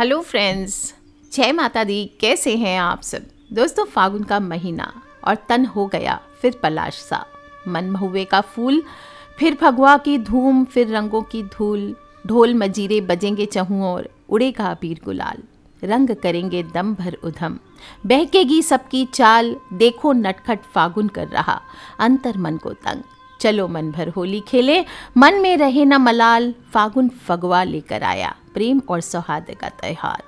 hello friends जय माता दी कैसे हैं आप सब दोस्तों फागुन का महीना और तन हो गया फिर पलाश सा मन महुए का फूल फिर भगवा की धूम फिर रंगों की धूल ढोल मजीरे बजेंगे चहुओं और उड़ेगा अबीर गुलाल रंग करेंगे दम भर उधम बहकेगी सबकी चाल देखो नटखट फागुन कर रहा अंतर मन को तंग चलो मन भर होली खेले मन में रहे न मलाल फागुन फगवा लेकर आया प्रेम और सौहार्द का त्यौहार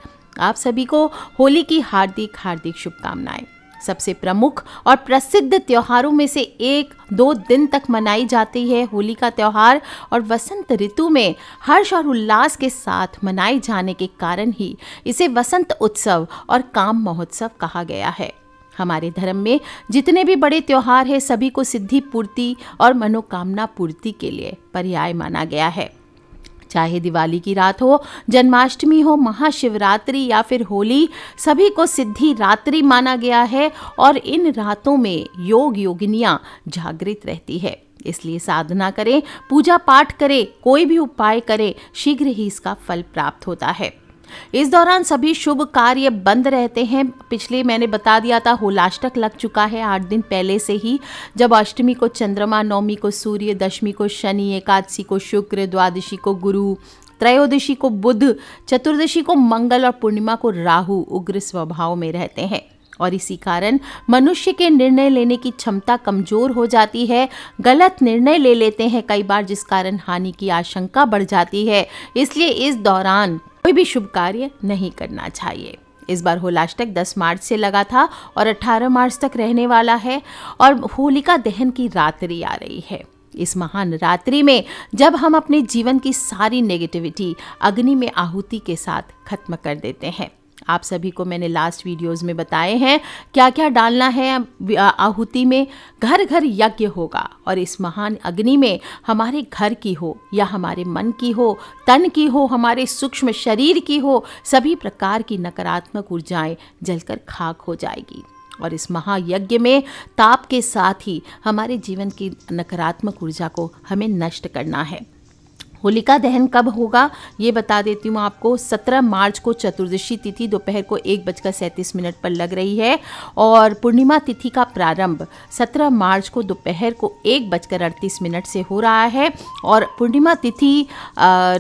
आप सभी को होली की हार्दिक हार्दिक शुभकामनाएं सबसे प्रमुख और प्रसिद्ध त्योहारों में से एक दो दिन तक मनाई जाती है होली का त्यौहार और वसंत ऋतु में हर्ष और उल्लास के साथ मनाए जाने के कारण ही इसे वसंत उत्सव और काम महोत्सव कहा गया है हमारे धर्म में जितने भी बड़े त्यौहार हैं सभी को सिद्धि पूर्ति और मनोकामना पूर्ति के लिए पर्याय माना गया है चाहे दिवाली की रात हो जन्माष्टमी हो महाशिवरात्रि या फिर होली सभी को सिद्धि रात्रि माना गया है और इन रातों में योग योगिनियाँ जागृत रहती है इसलिए साधना करें पूजा पाठ करें कोई भी उपाय करें शीघ्र ही इसका फल प्राप्त होता है इस दौरान सभी शुभ कार्य बंद रहते हैं पिछले मैंने बता दिया था होलाष्टक लग चुका है आठ दिन पहले से ही जब अष्टमी को चंद्रमा नवमी को सूर्य दशमी को शनि एकादशी को शुक्र द्वादशी को गुरु त्रयोदशी को बुध चतुर्दशी को मंगल और पूर्णिमा को राहु उग्र स्वभाव में रहते हैं और इसी कारण मनुष्य के निर्णय लेने की क्षमता कमजोर हो जाती है गलत निर्णय ले लेते हैं कई बार जिस कारण हानि की आशंका बढ़ जाती है इसलिए इस दौरान कोई भी शुभ कार्य नहीं करना चाहिए इस बार होलाष्टक 10 मार्च से लगा था और 18 मार्च तक रहने वाला है और होलिका दहन की रात्रि आ रही है इस महान रात्रि में जब हम अपने जीवन की सारी नेगेटिविटी अग्नि में आहुति के साथ खत्म कर देते हैं आप सभी को मैंने लास्ट वीडियोस में बताए हैं क्या क्या डालना है आहुति में घर घर यज्ञ होगा और इस महान अग्नि में हमारे घर की हो या हमारे मन की हो तन की हो हमारे सूक्ष्म शरीर की हो सभी प्रकार की नकारात्मक ऊर्जाएं जलकर खाक हो जाएगी और इस महायज्ञ में ताप के साथ ही हमारे जीवन की नकारात्मक ऊर्जा को हमें नष्ट करना है होलिका दहन कब होगा ये बता देती हूँ आपको 17 मार्च को चतुर्दशी तिथि दोपहर को एक बजकर सैंतीस मिनट पर लग रही है और पूर्णिमा तिथि का प्रारंभ 17 मार्च को दोपहर को एक बजकर अड़तीस मिनट से हो रहा है और पूर्णिमा तिथि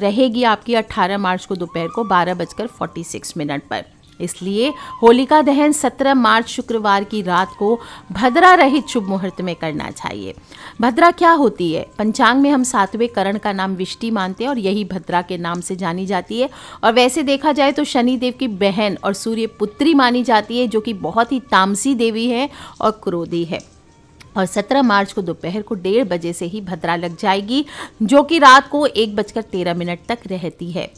रहेगी आपकी 18 मार्च को दोपहर को बारह बजकर फोर्टी सिक्स मिनट पर इसलिए होलिका दहन 17 मार्च शुक्रवार की रात को भद्रा रहित शुभ मुहूर्त में करना चाहिए भद्रा क्या होती है पंचांग में हम सातवें करण का नाम विष्टि मानते हैं और यही भद्रा के नाम से जानी जाती है और वैसे देखा जाए तो शनिदेव की बहन और सूर्य पुत्री मानी जाती है जो कि बहुत ही तामसी देवी है और क्रोधी है और 17 मार्च को दोपहर को डेढ़ बजे से ही भद्रा लग जाएगी जो कि रात को एक बजकर तेरह मिनट तक रहती है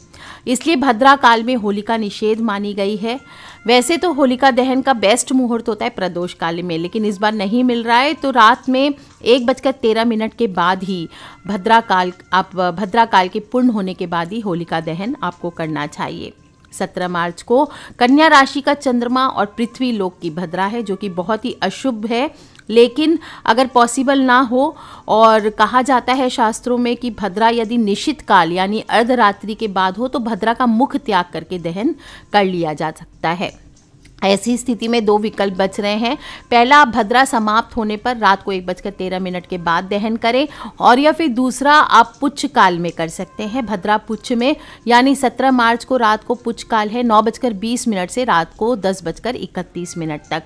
इसलिए भद्रा काल में होलिका निषेध मानी गई है वैसे तो होलिका दहन का बेस्ट मुहूर्त होता है प्रदोष काल में लेकिन इस बार नहीं मिल रहा है तो रात में एक बजकर तेरह मिनट के बाद ही भद्रा काल आप भद्रा काल के पूर्ण होने के बाद ही होलिका दहन आपको करना चाहिए सत्रह मार्च को कन्या राशि का चंद्रमा और पृथ्वी लोक की भद्रा है जो कि बहुत ही अशुभ है लेकिन अगर पॉसिबल ना हो और कहा जाता है शास्त्रों में कि भद्रा यदि निश्चित काल यानी अर्धरात्रि के बाद हो तो भद्रा का मुख त्याग करके दहन कर लिया जा सकता है ऐसी स्थिति में दो विकल्प बच रहे हैं पहला आप भद्रा समाप्त होने पर रात को एक बजकर तेरह मिनट के बाद दहन करें और या फिर दूसरा आप पुच्छ काल में कर सकते हैं भद्रा पुच्छ में यानी सत्रह मार्च को रात को पुच्छ काल है नौ बजकर बीस मिनट से रात को दस बजकर इकतीस मिनट तक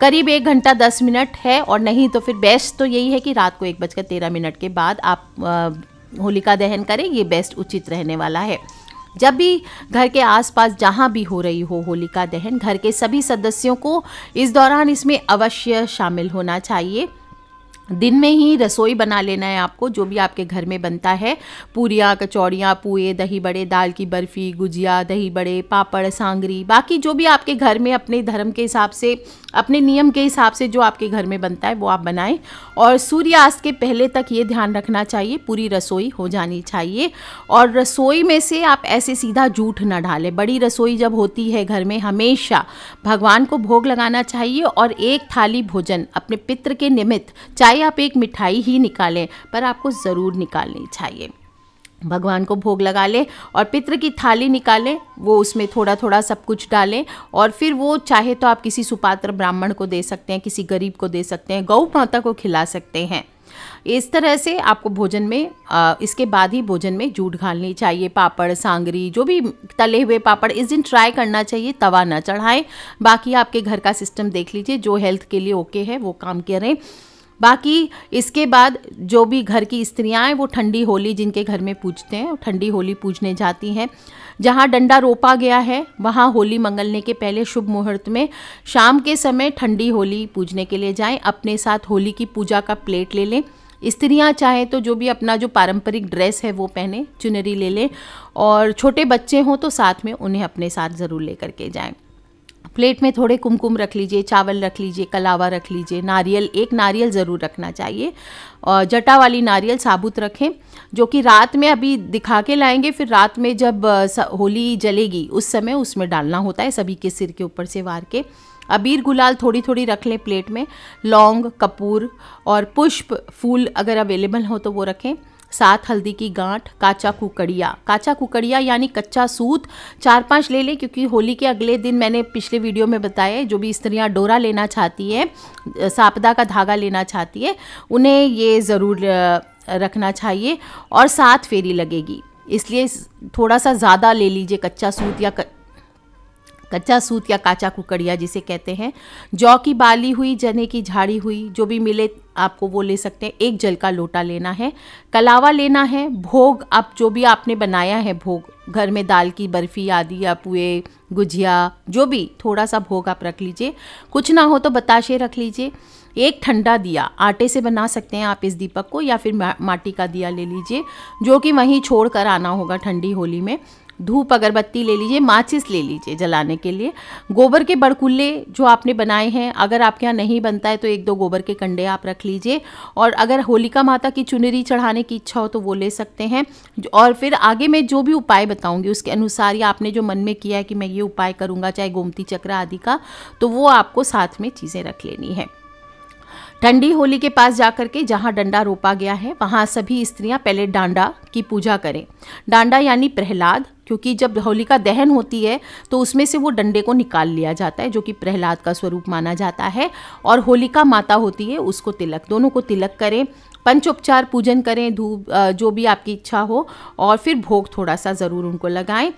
करीब एक घंटा दस मिनट है और नहीं तो फिर बेस्ट तो यही है कि रात को एक बजकर तेरह मिनट के बाद आप होलिका दहन करें ये बेस्ट उचित रहने वाला है जब भी घर के आसपास जहाँ भी हो रही हो होलिका दहन घर के सभी सदस्यों को इस दौरान इसमें अवश्य शामिल होना चाहिए दिन में ही रसोई बना लेना है आपको जो भी आपके घर में बनता है पूरियाँ कचौड़ियाँ पुए दही बड़े दाल की बर्फ़ी गुजिया दही बड़े पापड़ सांगरी बाकी जो भी आपके घर में अपने धर्म के हिसाब से अपने नियम के हिसाब से जो आपके घर में बनता है वो आप बनाएं और सूर्यास्त के पहले तक ये ध्यान रखना चाहिए पूरी रसोई हो जानी चाहिए और रसोई में से आप ऐसे सीधा जूठ ना डालें बड़ी रसोई जब होती है घर में हमेशा भगवान को भोग लगाना चाहिए और एक थाली भोजन अपने पित्र के निमित्त चाहे चाहे आप एक मिठाई ही निकालें पर आपको ज़रूर निकालनी चाहिए भगवान को भोग लगा लें और पितृ की थाली निकालें वो उसमें थोड़ा थोड़ा सब कुछ डालें और फिर वो चाहे तो आप किसी सुपात्र ब्राह्मण को दे सकते हैं किसी गरीब को दे सकते हैं गौ माता को खिला सकते हैं इस तरह से आपको भोजन में आ, इसके बाद ही भोजन में जूट घालनी चाहिए पापड़ सांगरी जो भी तले हुए पापड़ इस दिन ट्राई करना चाहिए तवा ना चढ़ाएं बाकी आपके घर का सिस्टम देख लीजिए जो हेल्थ के लिए ओके है वो काम करें बाकी इसके बाद जो भी घर की स्त्रियाँ हैं वो ठंडी होली जिनके घर में पूजते हैं ठंडी होली पूजने जाती हैं जहाँ डंडा रोपा गया है वहाँ होली मंगलने के पहले शुभ मुहूर्त में शाम के समय ठंडी होली पूजने के लिए जाएं अपने साथ होली की पूजा का प्लेट ले लें स्त्रियां चाहें तो जो भी अपना जो पारंपरिक ड्रेस है वो पहने चुनरी ले लें और छोटे बच्चे हों तो साथ में उन्हें अपने साथ ज़रूर ले करके जाएँ प्लेट में थोड़े कुमकुम रख लीजिए चावल रख लीजिए कलावा रख लीजिए नारियल एक नारियल ज़रूर रखना चाहिए और जटा वाली नारियल साबुत रखें जो कि रात में अभी दिखा के लाएंगे फिर रात में जब होली जलेगी उस समय उसमें डालना होता है सभी के सिर के ऊपर से वार के अबीर गुलाल थोड़ी थोड़ी रख लें प्लेट में लौंग कपूर और पुष्प फूल अगर अवेलेबल हो तो वो रखें सात हल्दी की गांठ काचा कुकड़िया काचा कुकड़िया यानी कच्चा सूत चार पांच ले लें क्योंकि होली के अगले दिन मैंने पिछले वीडियो में बताया जो भी स्त्रियाँ डोरा लेना चाहती है सापदा का धागा लेना चाहती है उन्हें ये ज़रूर रखना चाहिए और सात फेरी लगेगी इसलिए थोड़ा सा ज़्यादा ले लीजिए कच्चा सूत या क... कच्चा सूत या काचा कुकड़िया जिसे कहते हैं जौ की बाली हुई जने की झाड़ी हुई जो भी मिले आपको वो ले सकते हैं एक जल का लोटा लेना है कलावा लेना है भोग आप जो भी आपने बनाया है भोग घर में दाल की बर्फ़ी आदि या पुए गुजिया जो भी थोड़ा सा भोग आप रख लीजिए कुछ ना हो तो बताशे रख लीजिए एक ठंडा दिया आटे से बना सकते हैं आप इस दीपक को या फिर माटी का दिया ले लीजिए जो कि वहीं छोड़ कर आना होगा ठंडी होली में धूप अगरबत्ती ले लीजिए माचिस ले लीजिए जलाने के लिए गोबर के बड़कुल्ले जो आपने बनाए हैं अगर आपके यहाँ नहीं बनता है तो एक दो गोबर के कंडे आप रख लीजिए और अगर होलिका माता की चुनरी चढ़ाने की इच्छा हो तो वो ले सकते हैं और फिर आगे मैं जो भी उपाय बताऊँगी उसके अनुसार या आपने जो मन में किया है कि मैं ये उपाय करूँगा चाहे गोमती चक्र आदि का तो वो आपको साथ में चीज़ें रख लेनी है ठंडी होली के पास जाकर के जहाँ डंडा रोपा गया है वहाँ सभी स्त्रियाँ पहले डांडा की पूजा करें डांडा यानी प्रहलाद क्योंकि जब होलिका दहन होती है तो उसमें से वो डंडे को निकाल लिया जाता है जो कि प्रहलाद का स्वरूप माना जाता है और होलिका माता होती है उसको तिलक दोनों को तिलक करें पंचोपचार पूजन करें धूप जो भी आपकी इच्छा हो और फिर भोग थोड़ा सा ज़रूर उनको लगाएं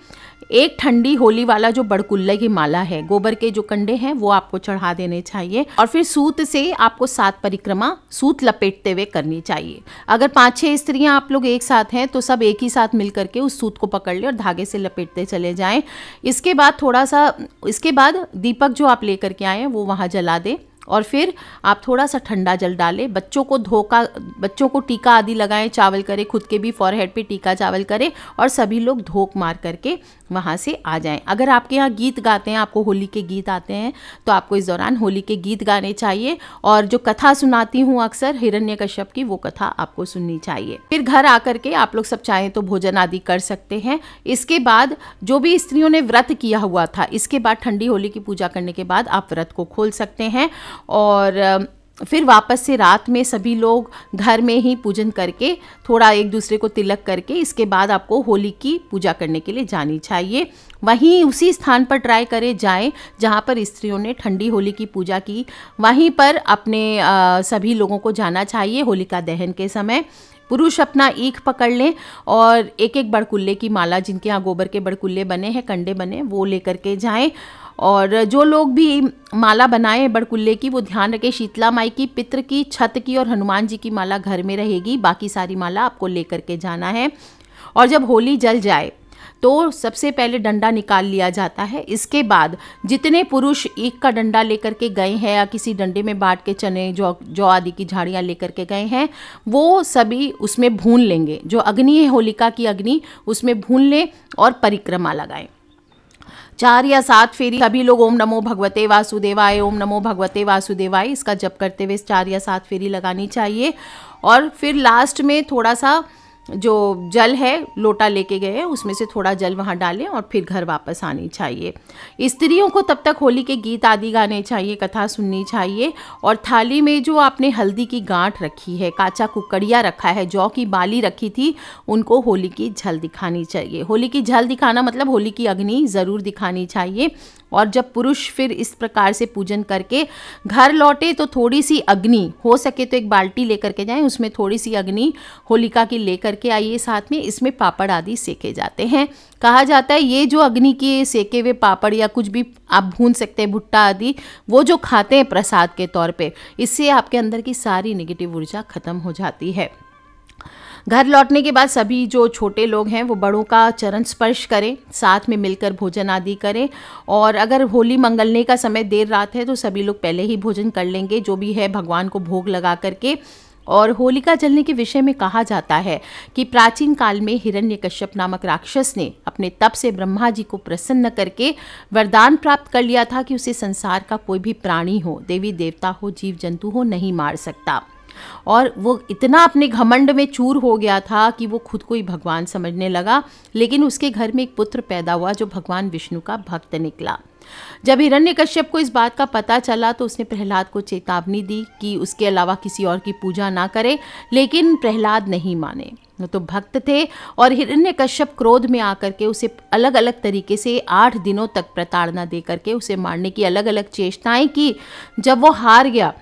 एक ठंडी होली वाला जो बड़कुल्ले की माला है गोबर के जो कंडे हैं वो आपको चढ़ा देने चाहिए और फिर सूत से आपको सात परिक्रमा सूत लपेटते हुए करनी चाहिए अगर पाँच छः स्त्रियाँ आप लोग एक साथ हैं तो सब एक ही साथ मिल करके उस सूत को पकड़ लें और धागे से लपेटते चले जाएँ इसके बाद थोड़ा सा इसके बाद दीपक जो आप ले करके आए हैं वो वहाँ जला दें और फिर आप थोड़ा सा ठंडा जल डालें बच्चों को धोखा बच्चों को टीका आदि लगाएं चावल करें खुद के भी फॉरहेड पे टीका चावल करें और सभी लोग धोख मार करके वहाँ से आ जाएं अगर आपके यहाँ गीत गाते हैं आपको होली के गीत आते हैं तो आपको इस दौरान होली के गीत गाने चाहिए और जो कथा सुनाती हूँ अक्सर हिरण्य कश्यप की वो कथा आपको सुननी चाहिए फिर घर आ के आप लोग सब चाहें तो भोजन आदि कर सकते हैं इसके बाद जो भी स्त्रियों ने व्रत किया हुआ था इसके बाद ठंडी होली की पूजा करने के बाद आप व्रत को खोल सकते हैं और फिर वापस से रात में सभी लोग घर में ही पूजन करके थोड़ा एक दूसरे को तिलक करके इसके बाद आपको होली की पूजा करने के लिए जानी चाहिए वहीं उसी स्थान पर ट्राई करें जाएं जहां पर स्त्रियों ने ठंडी होली की पूजा की वहीं पर अपने आ, सभी लोगों को जाना चाहिए होलिका दहन के समय पुरुष अपना ईख पकड़ लें और एक एक बड़कुल्ले की माला जिनके यहाँ गोबर के बड़कुल्ले बने हैं कंडे बने वो लेकर के जाएं और जो लोग भी माला बनाए हैं बड़कुल्ले की वो ध्यान रखें शीतला माई की पित्र की छत की और हनुमान जी की माला घर में रहेगी बाकी सारी माला आपको लेकर के जाना है और जब होली जल जाए तो सबसे पहले डंडा निकाल लिया जाता है इसके बाद जितने पुरुष एक का डंडा लेकर के गए हैं या किसी डंडे में बांट के चने जो जौ आदि की झाड़ियाँ लेकर के गए हैं वो सभी उसमें भून लेंगे जो अग्नि है होलिका की अग्नि उसमें भून लें और परिक्रमा लगाएं चार या सात फेरी सभी लोग ओम नमो भगवते वासुदेवाय ओम नमो भगवते वासुदेवाय इसका जप करते हुए चार या सात फेरी लगानी चाहिए और फिर लास्ट में थोड़ा सा जो जल है लोटा लेके गए हैं उसमें से थोड़ा जल वहाँ डालें और फिर घर वापस आनी चाहिए स्त्रियों को तब तक होली के गीत आदि गाने चाहिए कथा सुननी चाहिए और थाली में जो आपने हल्दी की गांठ रखी है काचा कुकड़िया रखा है जौ की बाली रखी थी उनको होली की झल दिखानी चाहिए होली की झल दिखाना मतलब होली की अग्नि ज़रूर दिखानी चाहिए और जब पुरुष फिर इस प्रकार से पूजन करके घर लौटे तो थोड़ी सी अग्नि हो सके तो एक बाल्टी लेकर के जाएं उसमें थोड़ी सी अग्नि होलिका की लेकर करके आइए साथ में इसमें पापड़ आदि सेके जाते हैं कहा जाता है ये जो अग्नि के सेके हुए पापड़ या कुछ भी आप भून सकते हैं भुट्टा आदि वो जो खाते हैं प्रसाद के तौर पे इससे आपके अंदर की सारी निगेटिव ऊर्जा खत्म हो जाती है घर लौटने के बाद सभी जो छोटे लोग हैं वो बड़ों का चरण स्पर्श करें साथ में मिलकर भोजन आदि करें और अगर होली मंगलने का समय देर रात है तो सभी लोग पहले ही भोजन कर लेंगे जो भी है भगवान को भोग लगा करके और होलिका जलने के विषय में कहा जाता है कि प्राचीन काल में हिरण्यकश्यप नामक राक्षस ने अपने तप से ब्रह्मा जी को प्रसन्न करके वरदान प्राप्त कर लिया था कि उसे संसार का कोई भी प्राणी हो देवी देवता हो जीव जंतु हो नहीं मार सकता और वो इतना अपने घमंड में चूर हो गया था कि वो खुद को ही भगवान समझने लगा लेकिन उसके घर में एक पुत्र पैदा हुआ जो भगवान विष्णु का भक्त निकला जब हिरण्य कश्यप को इस बात का पता चला तो उसने प्रहलाद को चेतावनी दी कि उसके अलावा किसी और की पूजा ना करे लेकिन प्रहलाद नहीं माने तो भक्त थे और हिरण्य कश्यप क्रोध में आकर के उसे अलग अलग तरीके से आठ दिनों तक प्रताड़ना दे करके उसे मारने की अलग अलग चेष्टाएं की जब वो हार गया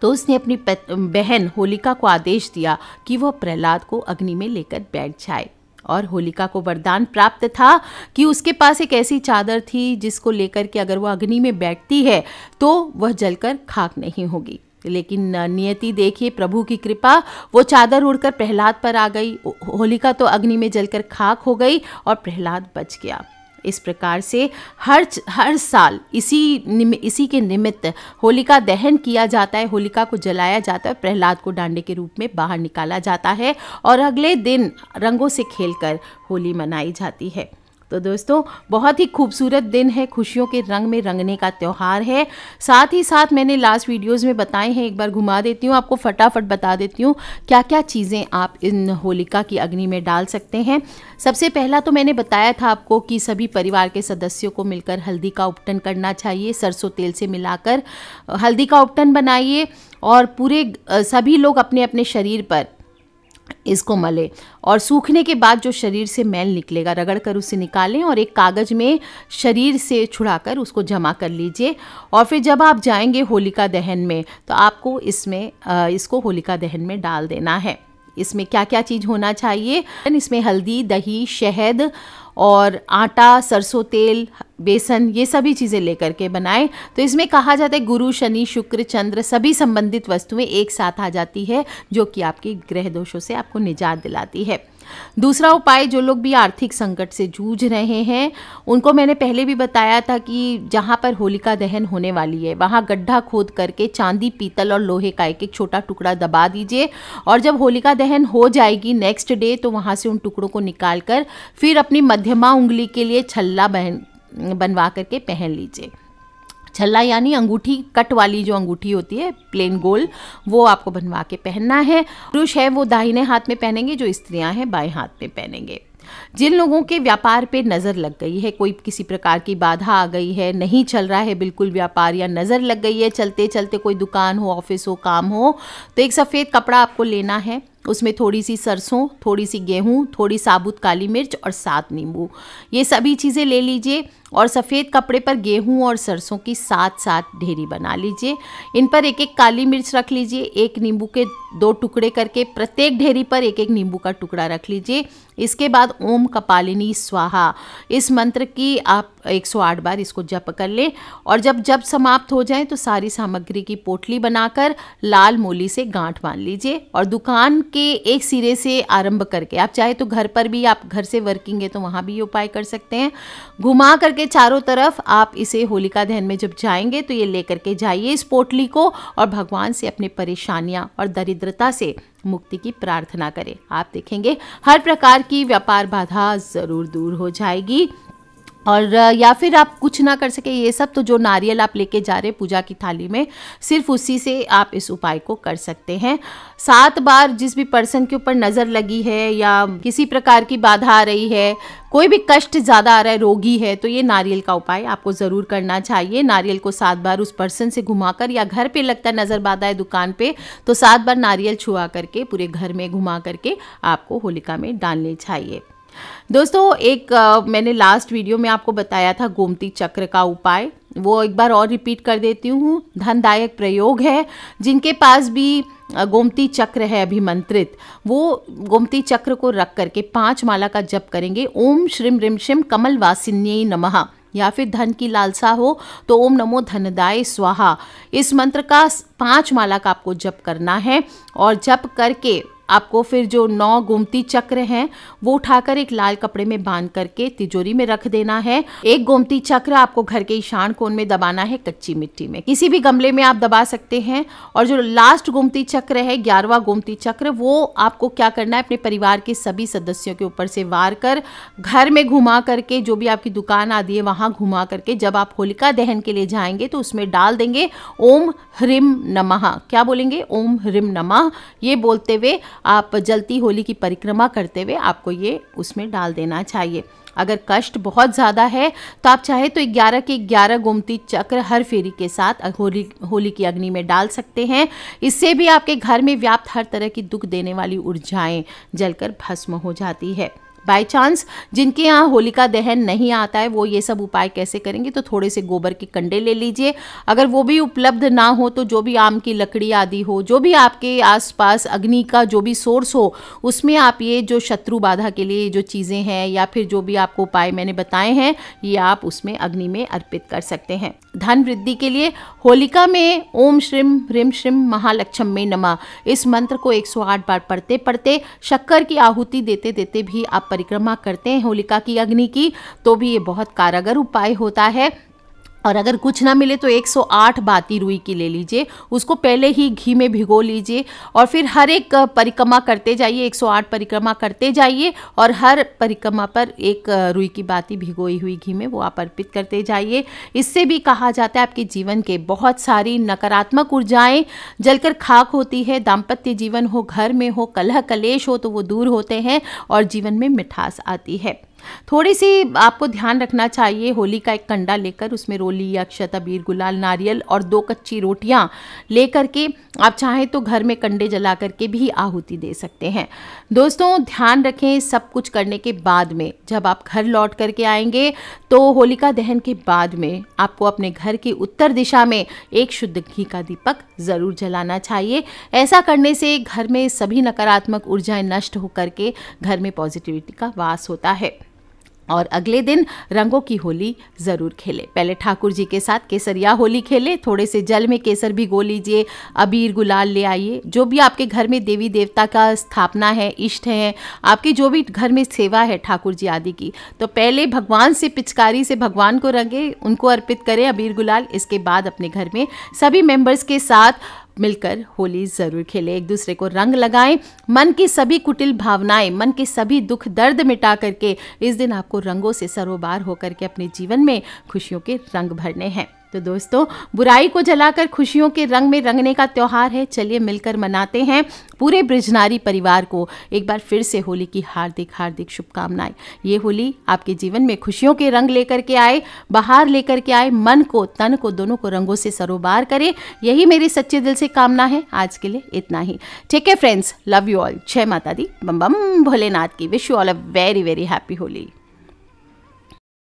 तो उसने अपनी बहन होलिका को आदेश दिया कि वह प्रहलाद को अग्नि में लेकर बैठ जाए और होलिका को वरदान प्राप्त था कि उसके पास एक ऐसी चादर थी जिसको लेकर के अगर वह अग्नि में बैठती है तो वह जलकर खाक नहीं होगी लेकिन नियति देखिए प्रभु की कृपा वो चादर उड़कर प्रहलाद पर आ गई होलिका तो अग्नि में जलकर खाक हो गई और प्रहलाद बच गया इस प्रकार से हर हर साल इसी इसी के निमित्त होलिका दहन किया जाता है होलिका को जलाया जाता है प्रहलाद को डांडे के रूप में बाहर निकाला जाता है और अगले दिन रंगों से खेलकर होली मनाई जाती है तो दोस्तों बहुत ही खूबसूरत दिन है खुशियों के रंग में रंगने का त्यौहार है साथ ही साथ मैंने लास्ट वीडियोस में बताए हैं एक बार घुमा देती हूँ आपको फटाफट बता देती हूँ क्या क्या चीज़ें आप इन होलिका की अग्नि में डाल सकते हैं सबसे पहला तो मैंने बताया था आपको कि सभी परिवार के सदस्यों को मिलकर हल्दी का उपटन करना चाहिए सरसों तेल से मिलाकर हल्दी का उपटन बनाइए और पूरे सभी लोग अपने अपने शरीर पर इसको मलें और सूखने के बाद जो शरीर से मैल निकलेगा रगड़ कर उसे निकालें और एक कागज़ में शरीर से छुड़ाकर उसको जमा कर लीजिए और फिर जब आप जाएंगे होलिका दहन में तो आपको इसमें इसको होलिका दहन में डाल देना है इसमें क्या क्या चीज़ होना चाहिए इसमें हल्दी दही शहद और आटा सरसों तेल बेसन ये सभी चीज़ें लेकर के बनाएं तो इसमें कहा जाता है गुरु शनि शुक्र चंद्र सभी संबंधित वस्तुएं एक साथ आ जाती है जो कि आपके ग्रह दोषों से आपको निजात दिलाती है दूसरा उपाय जो लोग भी आर्थिक संकट से जूझ रहे हैं उनको मैंने पहले भी बताया था कि जहाँ पर होलिका दहन होने वाली है वहाँ गड्ढा खोद करके चांदी पीतल और लोहे का एक एक छोटा टुकड़ा दबा दीजिए और जब होलिका दहन हो जाएगी नेक्स्ट डे तो वहाँ से उन टुकड़ों को निकाल कर फिर अपनी मध्यमा उंगली के लिए छल्ला बहन बनवा करके पहन लीजिए छल्ला यानी अंगूठी कट वाली जो अंगूठी होती है प्लेन गोल वो आपको बनवा के पहनना है पुरुष है वो दाहिने हाथ में पहनेंगे जो स्त्रियां हैं बाएं हाथ में पहनेंगे जिन लोगों के व्यापार पे नज़र लग गई है कोई किसी प्रकार की बाधा आ गई है नहीं चल रहा है बिल्कुल व्यापार या नज़र लग गई है चलते चलते कोई दुकान हो ऑफिस हो काम हो तो एक सफ़ेद कपड़ा आपको लेना है उसमें थोड़ी सी सरसों थोड़ी सी गेहूँ थोड़ी साबुत काली मिर्च और सात नींबू ये सभी चीज़ें ले लीजिए और सफ़ेद कपड़े पर गेहूँ और सरसों की साथ साथ ढेरी बना लीजिए इन पर एक एक काली मिर्च रख लीजिए एक नींबू के दो टुकड़े करके प्रत्येक ढेरी पर एक एक नींबू का टुकड़ा रख लीजिए इसके बाद ओम कपालिनी स्वाहा इस मंत्र की आप 108 बार इसको जप कर लें और जब जब समाप्त हो जाए तो सारी सामग्री की पोटली बनाकर लाल मूली से गांठ बांध लीजिए और दुकान के एक सिरे से आरंभ करके आप चाहे तो घर पर भी आप घर से वर्किंग है तो वहाँ भी ये उपाय कर सकते हैं घुमा करके चारों तरफ आप इसे होलिका दहन में जब जाएंगे तो ये लेकर के जाइए इस पोटली को और भगवान से अपनी परेशानियाँ और दरिद्रता से मुक्ति की प्रार्थना करें आप देखेंगे हर प्रकार की व्यापार बाधा ज़रूर दूर हो जाएगी और या फिर आप कुछ ना कर सके ये सब तो जो नारियल आप लेके जा रहे पूजा की थाली में सिर्फ उसी से आप इस उपाय को कर सकते हैं सात बार जिस भी पर्सन के ऊपर नज़र लगी है या किसी प्रकार की बाधा आ रही है कोई भी कष्ट ज़्यादा आ रहा है रोगी है तो ये नारियल का उपाय आपको ज़रूर करना चाहिए नारियल को सात बार उस पर्सन से घुमाकर या घर पे लगता है नज़र बाधा है दुकान पे तो सात बार नारियल छुआ करके पूरे घर में घुमा करके आपको होलिका में डालने चाहिए दोस्तों एक आ, मैंने लास्ट वीडियो में आपको बताया था गोमती चक्र का उपाय वो एक बार और रिपीट कर देती हूँ धनदायक प्रयोग है जिनके पास भी गोमती चक्र है अभिमंत्रित वो गोमती चक्र को रख करके पांच माला का जप करेंगे ओम श्रीम रिम शिम कमल वासिन्य नमः या फिर धन की लालसा हो तो ओम नमो धनदाय स्वाहा इस मंत्र का पांच माला का आपको जप करना है और जप करके आपको फिर जो नौ गोमती चक्र हैं वो उठाकर एक लाल कपड़े में बांध करके तिजोरी में रख देना है एक गोमती चक्र आपको घर के ईशान कोण में दबाना है कच्ची मिट्टी में किसी भी गमले में आप दबा सकते हैं और जो लास्ट गोमती चक्र है ग्यारहवा गोमती चक्र वो आपको क्या करना है अपने परिवार के सभी सदस्यों के ऊपर से वार कर घर में घुमा करके जो भी आपकी दुकान आदि है वहाँ घुमा करके जब आप होलिका दहन के लिए जाएंगे तो उसमें डाल देंगे ओम ह्रिम नमः क्या बोलेंगे ओम ह्रिम नमः ये बोलते हुए आप जलती होली की परिक्रमा करते हुए आपको ये उसमें डाल देना चाहिए अगर कष्ट बहुत ज़्यादा है तो आप चाहे तो 11 के 11 गोमती चक्र हर फेरी के साथ होली होली की अग्नि में डाल सकते हैं इससे भी आपके घर में व्याप्त हर तरह की दुख देने वाली ऊर्जाएं जलकर भस्म हो जाती है बाय चांस जिनके यहाँ होलिका दहन नहीं आता है वो ये सब उपाय कैसे करेंगे तो थोड़े से गोबर के कंडे ले लीजिए अगर वो भी उपलब्ध ना हो तो जो भी आम की लकड़ी आदि हो जो भी आपके आसपास अग्नि का जो भी सोर्स हो उसमें आप ये जो शत्रु बाधा के लिए जो चीज़ें हैं या फिर जो भी आपको उपाय मैंने बताए हैं ये आप उसमें अग्नि में अर्पित कर सकते हैं धन वृद्धि के लिए होलिका में ओम श्रीम ह्रीम श्रीम महालक्ष्म में नमा इस मंत्र को 108 बार पढ़ते पढ़ते शक्कर की आहुति देते देते भी आप परिक्रमा करते हैं होलिका की अग्नि की तो भी ये बहुत कारगर उपाय होता है और अगर कुछ ना मिले तो 108 बाती रुई की ले लीजिए उसको पहले ही घी में भिगो लीजिए और फिर हर एक परिक्रमा करते जाइए 108 परिक्रमा करते जाइए और हर परिक्रमा पर एक रुई की बाती भिगोई हुई घी में वो आप अर्पित करते जाइए इससे भी कहा जाता है आपके जीवन के बहुत सारी नकारात्मक ऊर्जाएँ जलकर खाक होती है दाम्पत्य जीवन हो घर में हो कलह कलेश हो तो वो दूर होते हैं और जीवन में मिठास आती है थोड़ी सी आपको ध्यान रखना चाहिए होली का एक कंडा लेकर उसमें रोली अक्षत अबीर गुलाल नारियल और दो कच्ची रोटियां लेकर के आप चाहें तो घर में कंडे जला करके भी आहुति दे सकते हैं दोस्तों ध्यान रखें सब कुछ करने के बाद में जब आप घर लौट करके आएंगे तो होलिका दहन के बाद में आपको अपने घर की उत्तर दिशा में एक शुद्ध घी का दीपक ज़रूर जलाना चाहिए ऐसा करने से घर में सभी नकारात्मक ऊर्जाएं नष्ट होकर के घर में पॉजिटिविटी का वास होता है और अगले दिन रंगों की होली ज़रूर खेले पहले ठाकुर जी के साथ केसरिया होली खेले थोड़े से जल में केसर भी गो लीजिए अबीर गुलाल ले आइए जो भी आपके घर में देवी देवता का स्थापना है इष्ट है आपकी जो भी घर में सेवा है ठाकुर जी आदि की तो पहले भगवान से पिचकारी से भगवान को रंगे उनको अर्पित करें अबीर गुलाल इसके बाद अपने घर में सभी मेम्बर्स के साथ मिलकर होली ज़रूर खेलें एक दूसरे को रंग लगाएं मन की सभी कुटिल भावनाएं मन के सभी दुख दर्द मिटा करके इस दिन आपको रंगों से सरोबार होकर के अपने जीवन में खुशियों के रंग भरने हैं तो दोस्तों बुराई को जलाकर खुशियों के रंग में रंगने का त्यौहार है चलिए मिलकर मनाते हैं पूरे ब्रिजनारी परिवार को एक बार फिर से होली की हार्दिक हार्दिक शुभकामनाएं ये होली आपके जीवन में खुशियों के रंग लेकर के आए बाहर लेकर के आए मन को तन को दोनों को रंगों से सरोबार करें यही मेरी सच्चे दिल से कामना है आज के लिए इतना ही ठीक है फ्रेंड्स लव यू ऑल जय माता दी बम बम भोलेनाथ की wish you all a very very happy Holi